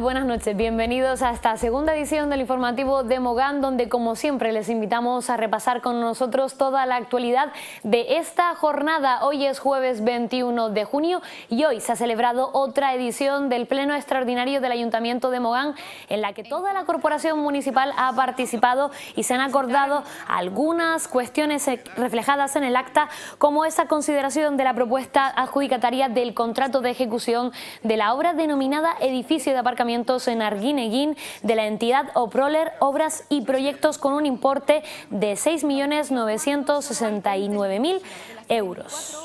Buenas noches. Bienvenidos a esta segunda edición del informativo de Mogán, donde como siempre les invitamos a repasar con nosotros toda la actualidad de esta jornada. Hoy es jueves 21 de junio y hoy se ha celebrado otra edición del Pleno Extraordinario del Ayuntamiento de Mogán, en la que toda la corporación municipal ha participado y se han acordado algunas cuestiones e- reflejadas en el acta, como esa consideración de la propuesta adjudicataria del contrato de ejecución de la obra denominada Edificio de aparcamientos en Arguineguín de la entidad Oproler Obras y Proyectos con un importe de 6.969.000 euros.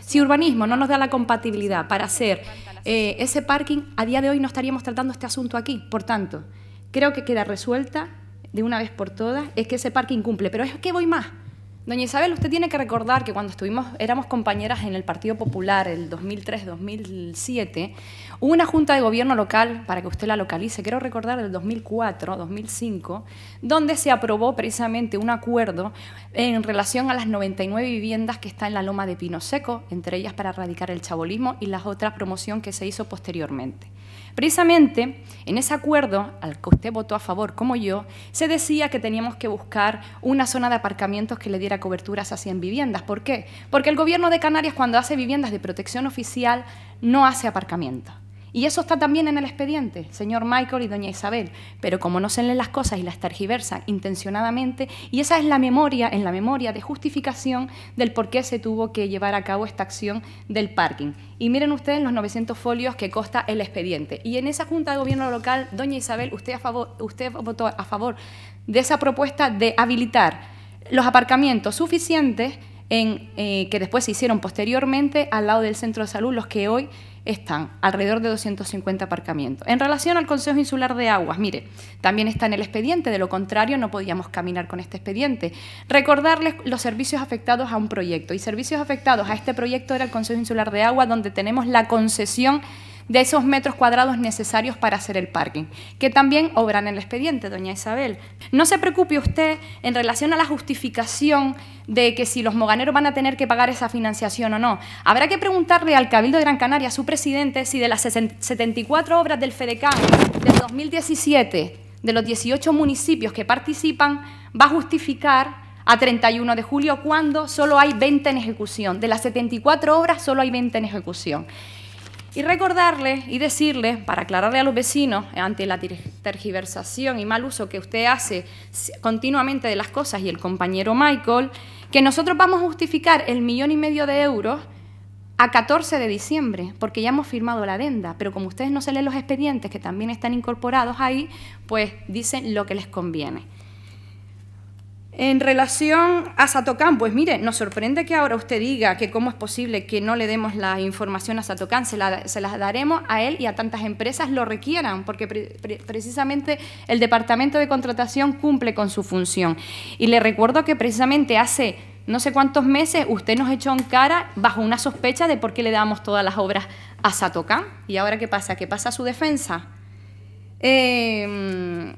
Si urbanismo no nos da la compatibilidad para hacer eh, ese parking, a día de hoy no estaríamos tratando este asunto aquí. Por tanto, creo que queda resuelta de una vez por todas, es que ese parking cumple. Pero es que voy más. Doña Isabel, usted tiene que recordar que cuando estuvimos, éramos compañeras en el Partido Popular el 2003-2007, hubo una junta de gobierno local, para que usted la localice, quiero recordar del 2004-2005, donde se aprobó precisamente un acuerdo en relación a las 99 viviendas que está en la Loma de Pino Seco, entre ellas para erradicar el chabolismo y las otras promoción que se hizo posteriormente. Precisamente en ese acuerdo al que usted votó a favor como yo, se decía que teníamos que buscar una zona de aparcamientos que le diera coberturas a esas 100 viviendas. ¿Por qué? Porque el gobierno de Canarias cuando hace viviendas de protección oficial no hace aparcamientos. Y eso está también en el expediente, señor Michael y doña Isabel. Pero como no se leen las cosas y las tergiversan intencionadamente, y esa es la memoria, en la memoria de justificación del por qué se tuvo que llevar a cabo esta acción del parking. Y miren ustedes los 900 folios que consta el expediente. Y en esa Junta de Gobierno local, doña Isabel, usted, a favor, usted votó a favor de esa propuesta de habilitar los aparcamientos suficientes en, eh, que después se hicieron posteriormente al lado del centro de salud, los que hoy están alrededor de 250 aparcamientos. En relación al Consejo Insular de Aguas, mire, también está en el expediente, de lo contrario no podíamos caminar con este expediente. Recordarles los servicios afectados a un proyecto y servicios afectados a este proyecto era el Consejo Insular de Agua, donde tenemos la concesión de esos metros cuadrados necesarios para hacer el parking, que también obran en el expediente, doña Isabel. No se preocupe usted en relación a la justificación de que si los moganeros van a tener que pagar esa financiación o no. Habrá que preguntarle al Cabildo de Gran Canaria, a su presidente, si de las 74 obras del FEDECAM del 2017, de los 18 municipios que participan, va a justificar a 31 de julio cuando solo hay 20 en ejecución. De las 74 obras solo hay 20 en ejecución. Y recordarle y decirle, para aclararle a los vecinos, eh, ante la tergiversación y mal uso que usted hace continuamente de las cosas y el compañero Michael, que nosotros vamos a justificar el millón y medio de euros a 14 de diciembre, porque ya hemos firmado la adenda, pero como ustedes no se leen los expedientes que también están incorporados ahí, pues dicen lo que les conviene. En relación a Satocán, pues mire, nos sorprende que ahora usted diga que cómo es posible que no le demos la información a Satocán, se, la, las daremos a él y a tantas empresas lo requieran, porque precisamente el Departamento de Contratación cumple con su función. Y le recuerdo que precisamente hace no sé cuántos meses usted nos echó en cara bajo una sospecha de por qué le damos todas las obras a Satocán. ¿Y ahora qué pasa? ¿Qué pasa a su defensa? Eh,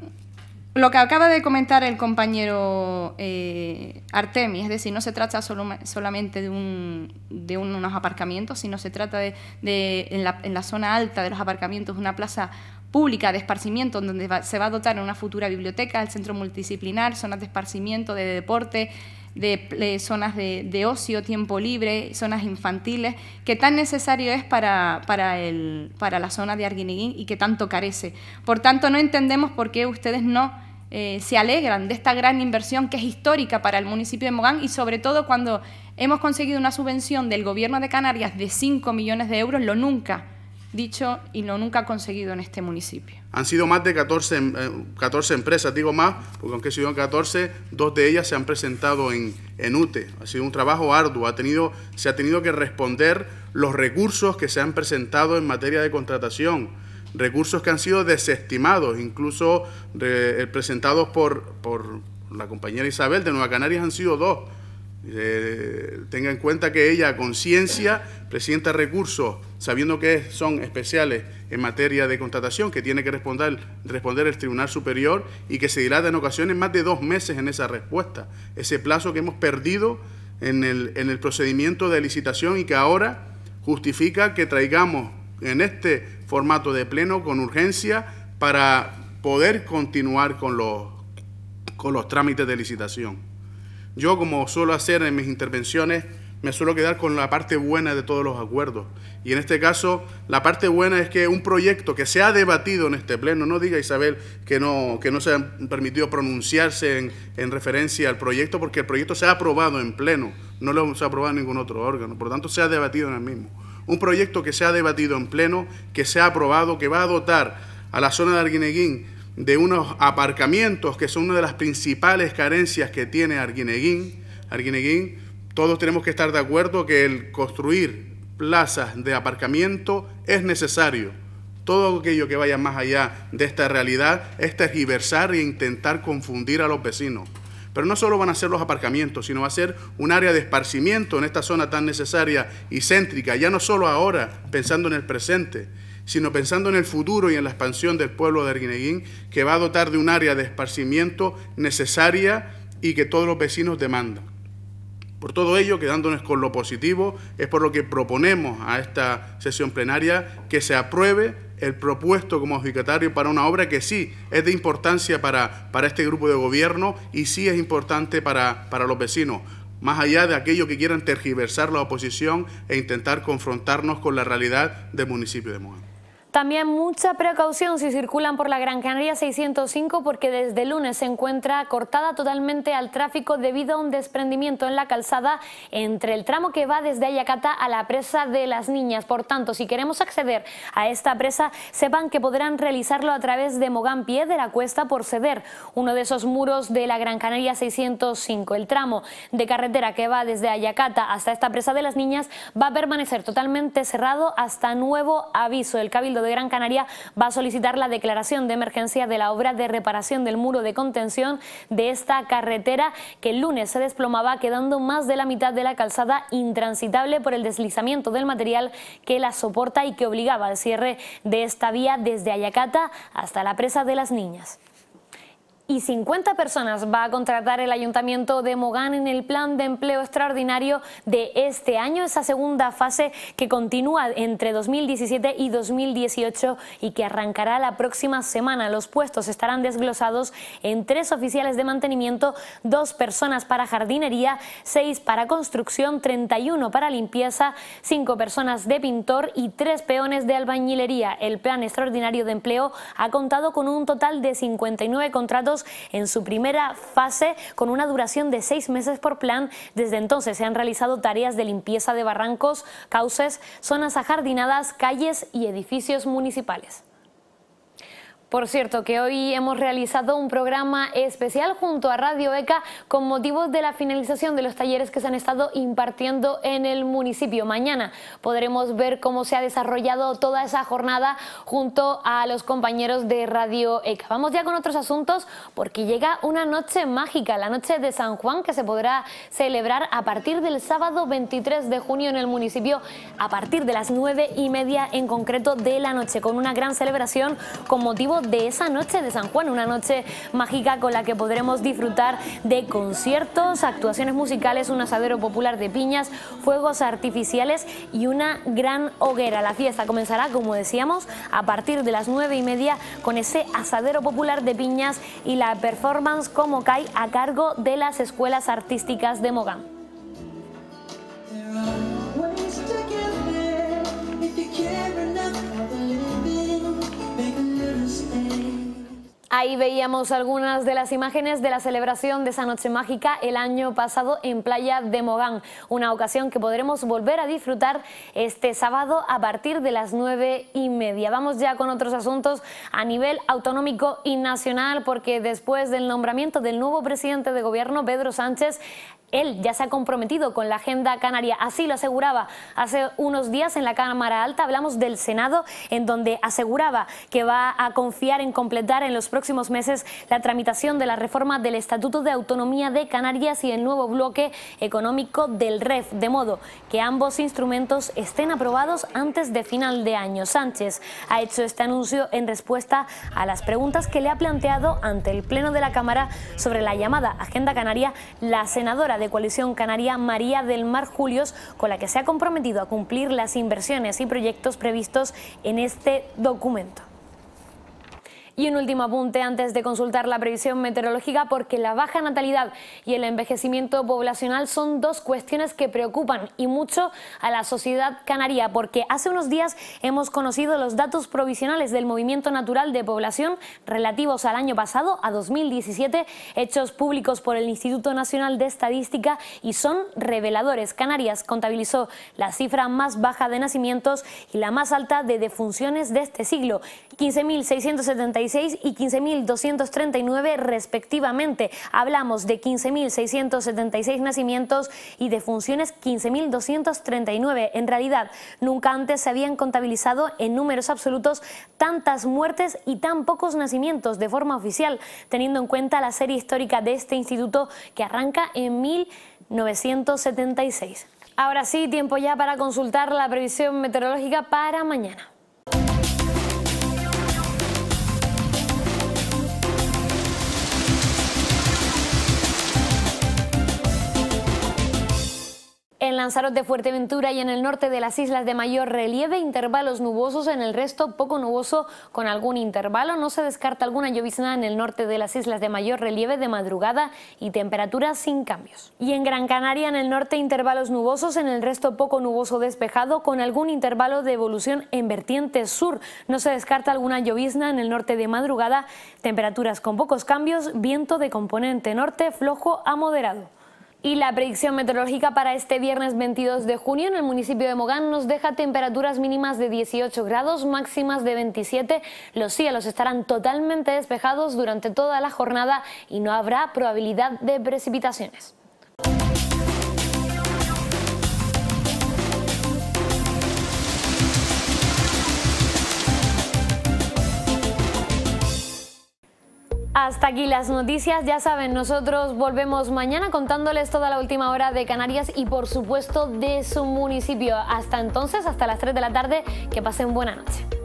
lo que acaba de comentar el compañero eh, Artemis, es decir, no se trata solamente de, un, de, unos aparcamientos, sino se trata de, en, la, en, la, zona alta de los aparcamientos, una plaza pública de esparcimiento donde se va a dotar una futura biblioteca, el centro multidisciplinar, zonas de esparcimiento, de deporte, de, eh, zonas de, ocio, tiempo libre, zonas infantiles, que tan necesario es para, para, el, para la zona de Arguineguín y que tanto carece. Por tanto, no entendemos por qué ustedes no eh, se alegran de esta gran inversión que es histórica para el municipio de Mogán y sobre todo cuando hemos conseguido una subvención del Gobierno de Canarias de 5 millones de euros, lo nunca dicho y lo nunca conseguido en este municipio. Han sido más de 14, 14 em, eh, empresas, digo más, porque aunque sido 14, dos de ellas se han presentado en, en UTE. Ha sido un trabajo arduo, ha se ha tenido que responder los recursos que se han presentado en materia de contratación recursos que han sido desestimados, incluso eh, presentados por, por, la compañera Isabel de Nueva Canarias han sido dos. Eh, tenga en cuenta que ella, con ciencia, presenta recursos, sabiendo que son especiales en materia de contratación, que tiene que responder, responder el Tribunal Superior y que se dilata en ocasiones más de dos meses en esa respuesta. Ese plazo que hemos perdido en el, en el procedimiento de licitación y que ahora justifica que traigamos en este formato de pleno con urgencia para poder continuar con los, con los trámites de licitación. Yo, como suelo hacer en mis intervenciones, me suelo quedar con la parte buena de todos los acuerdos. Y en este caso, la parte buena es que un proyecto que se ha debatido en este pleno, no diga Isabel que no, que no se ha permitido pronunciarse en, referencia al proyecto, porque el proyecto se ha aprobado en pleno, no lo se ha aprobado en ningún otro órgano, por lo tanto se ha debatido en el mismo un proyecto que se ha debatido en pleno, que se ha aprobado, que va a dotar a la zona de Arguineguín de unos aparcamientos que son una de las principales carencias que tiene Arguineguín. todos tenemos que estar de acuerdo que el construir plazas de aparcamiento es necesario. Todo aquello que vaya más allá de esta realidad es tergiversar e intentar confundir a los vecinos. Pero no solo van a ser los aparcamientos, sino va a ser un área de esparcimiento en esta zona tan necesaria y céntrica, ya no solo ahora, pensando en el presente, sino pensando en el futuro y en la expansión del pueblo de Arguineguín, que va a dotar de un área de esparcimiento necesaria y que todos los vecinos demandan. Por todo ello, quedándonos con lo positivo, es por lo que proponemos a esta sesión plenaria que se apruebe el propuesto como adjudicatario para una obra que sí es de importancia para, para este grupo de gobierno y sí es importante para, para los vecinos más allá de aquellos que quieran tergiversar la oposición e intentar confrontarnos con la realidad del municipio de Moán. También mucha precaución si circulan por la Gran Canaria 605 porque desde el lunes se encuentra cortada totalmente al tráfico debido a un desprendimiento en la calzada entre el tramo que va desde Ayacata a la presa de las niñas. Por tanto, si queremos acceder a esta presa, sepan que podrán realizarlo a través de Mogán Pie de la Cuesta por ceder uno de esos muros de la Gran Canaria 605. El tramo de carretera que va desde Ayacata hasta esta presa de las niñas va a permanecer totalmente cerrado hasta nuevo aviso. El Cabildo de Gran Canaria va a solicitar la declaración de emergencia de la obra de reparación del muro de contención de esta carretera que el lunes se desplomaba quedando más de la mitad de la calzada intransitable por el deslizamiento del material que la soporta y que obligaba al cierre de esta vía desde Ayacata hasta la presa de las Niñas y 50 personas va a contratar el Ayuntamiento de Mogán en el plan de empleo extraordinario de este año, esa segunda fase que continúa entre 2017 y 2018 y que arrancará la próxima semana. Los puestos estarán desglosados en tres oficiales de mantenimiento, dos personas para jardinería, seis para construcción, 31 para limpieza, cinco personas de pintor y tres peones de albañilería. El plan extraordinario de empleo ha contado con un total de 59 contratos en su primera fase con una duración de seis meses por plan. Desde entonces se han realizado tareas de limpieza de barrancos, cauces, zonas ajardinadas, calles y edificios municipales. Por cierto, que hoy hemos realizado un programa especial junto a Radio ECA con motivos de la finalización de los talleres que se han estado impartiendo en el municipio. Mañana podremos ver cómo se ha desarrollado toda esa jornada junto a los compañeros de Radio ECA. Vamos ya con otros asuntos porque llega una noche mágica, la noche de San Juan, que se podrá celebrar a partir del sábado 23 de junio en el municipio, a partir de las 9 y media en concreto de la noche, con una gran celebración con motivos de esa noche de San Juan, una noche mágica con la que podremos disfrutar de conciertos, actuaciones musicales, un asadero popular de piñas, fuegos artificiales y una gran hoguera. La fiesta comenzará, como decíamos, a partir de las nueve y media con ese asadero popular de piñas y la performance como Kai a cargo de las escuelas artísticas de Mogán. Ahí veíamos algunas de las imágenes de la celebración de esa noche mágica el año pasado en Playa de Mogán, una ocasión que podremos volver a disfrutar este sábado a partir de las nueve y media. Vamos ya con otros asuntos a nivel autonómico y nacional, porque después del nombramiento del nuevo presidente de gobierno, Pedro Sánchez, él ya se ha comprometido con la agenda canaria, así lo aseguraba hace unos días en la Cámara Alta, hablamos del Senado, en donde aseguraba que va a confiar en completar en los próximos próximos meses la tramitación de la reforma del Estatuto de Autonomía de Canarias y el nuevo bloque económico del REF, de modo que ambos instrumentos estén aprobados antes de final de año. Sánchez ha hecho este anuncio en respuesta a las preguntas que le ha planteado ante el Pleno de la Cámara sobre la llamada Agenda Canaria la senadora de Coalición Canaria María del Mar Julios, con la que se ha comprometido a cumplir las inversiones y proyectos previstos en este documento. Y un último apunte antes de consultar la previsión meteorológica porque la baja natalidad y el envejecimiento poblacional son dos cuestiones que preocupan y mucho a la sociedad canaria porque hace unos días hemos conocido los datos provisionales del movimiento natural de población relativos al año pasado, a 2017, hechos públicos por el Instituto Nacional de Estadística y son reveladores. Canarias contabilizó la cifra más baja de nacimientos y la más alta de defunciones de este siglo, 15.675 y 15.239 respectivamente. Hablamos de 15.676 nacimientos y de funciones 15.239. En realidad, nunca antes se habían contabilizado en números absolutos tantas muertes y tan pocos nacimientos de forma oficial, teniendo en cuenta la serie histórica de este instituto que arranca en 1976. Ahora sí, tiempo ya para consultar la previsión meteorológica para mañana. Lanzarote, Fuerteventura y en el norte de las islas de mayor relieve, intervalos nubosos, en el resto poco nuboso con algún intervalo. No se descarta alguna llovizna en el norte de las islas de mayor relieve de madrugada y temperaturas sin cambios. Y en Gran Canaria, en el norte, intervalos nubosos, en el resto poco nuboso despejado con algún intervalo de evolución en vertiente sur. No se descarta alguna llovizna en el norte de madrugada, temperaturas con pocos cambios, viento de componente norte flojo a moderado. Y la predicción meteorológica para este viernes 22 de junio en el municipio de Mogán nos deja temperaturas mínimas de 18 grados, máximas de 27. Los cielos estarán totalmente despejados durante toda la jornada y no habrá probabilidad de precipitaciones. Hasta aquí las noticias, ya saben, nosotros volvemos mañana contándoles toda la última hora de Canarias y por supuesto de su municipio. Hasta entonces, hasta las 3 de la tarde, que pasen buena noche.